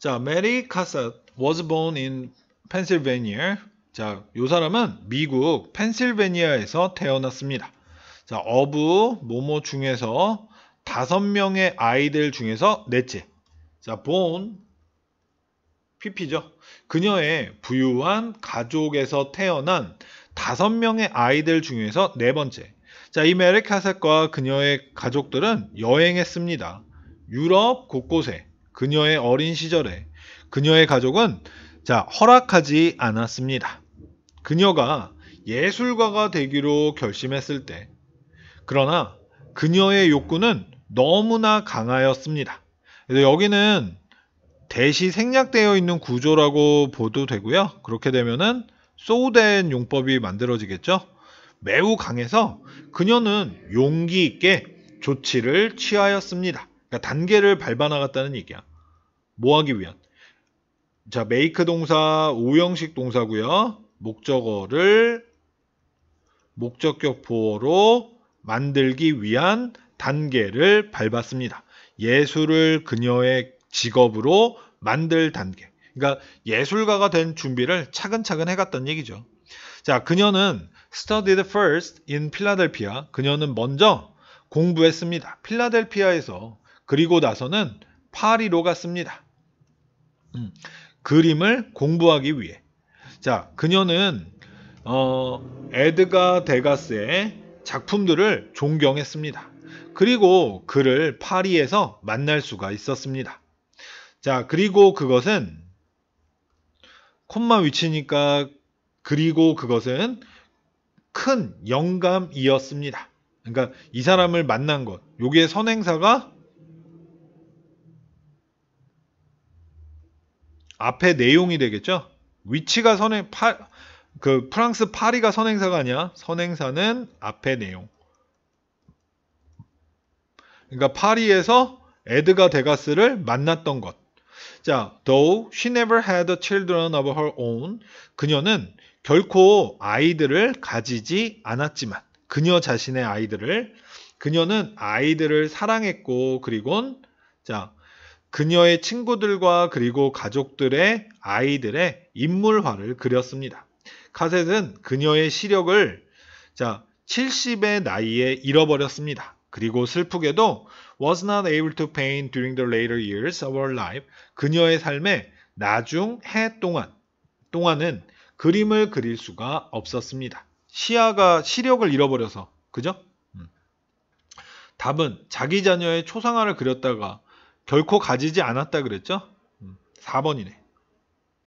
자, 메리 카 y Cassatt was born in Pennsylvania. 자, 요 사람은 미국 펜실베니아에서 태어났습니다. 자, 어부 모모 중에서 다섯 명의 아이들 중에서 넷째. 자, born PP죠. 그녀의 부유한 가족에서 태어난 다섯 명의 아이들 중에서 네 번째. 자, 이 메리 카셋과 그녀의 가족들은 여행했습니다. 유럽 곳곳에 그녀의 어린 시절에 그녀의 가족은 자, 허락하지 않았습니다. 그녀가 예술가가 되기로 결심했을 때 그러나 그녀의 욕구는 너무나 강하였습니다. 그래서 여기는 대시 생략되어 있는 구조라고 보도 되고요. 그렇게 되면은 소우된 용법이 만들어지겠죠. 매우 강해서 그녀는 용기 있게 조치를 취하였습니다. 그러니까 단계를 밟아 나갔다는 얘기야. 뭐 하기 위한? 자, 메이크 동사 5형식 동사고요. 목적어를 목적격 보어로 만들기 위한 단계를 밟았습니다. 예술을 그녀의 직업으로 만들 단계. 그러니까 예술가가 된 준비를 차근차근 해갔던 얘기죠. 자, 그녀는 studied first in 필라델피아. 그녀는 먼저 공부했습니다. 필라델피아에서 그리고 나서는 파리로 갔습니다. 음, 그림을 공부하기 위해. 자, 그녀는 어, 에드가 데가스의 작품들을 존경했습니다. 그리고 그를 파리에서 만날 수가 있었습니다. 자, 그리고 그것은 콤마 위치니까 그리고 그것은 큰 영감이었습니다. 그러니까 이 사람을 만난 것, 요게 선행사가 앞에 내용이 되겠죠. 위치가 선행 파, 그 프랑스 파리가 선행사가 아니야. 선행사는 앞에 내용. 그러니까 파리에서 에드가 데가스를 만났던 것. 자, though she never had children of her own, 그녀는 결코 아이들을 가지지 않았지만 그녀 자신의 아이들을 그녀는 아이들을 사랑했고 그리곤 자 그녀의 친구들과 그리고 가족들의 아이들의 인물화를 그렸습니다. 카셋은 그녀의 시력을 자 70의 나이에 잃어버렸습니다. 그리고 슬프게도 was not able to paint during the later years of her life. 그녀의 삶에 나중 해 동안 동안은 그림을 그릴 수가 없었습니다. 시야가 시력을 잃어버려서 그죠? 음. 답은 자기 자녀의 초상화를 그렸다가 결코 가지지 않았다 그랬죠? 4번이네. 음,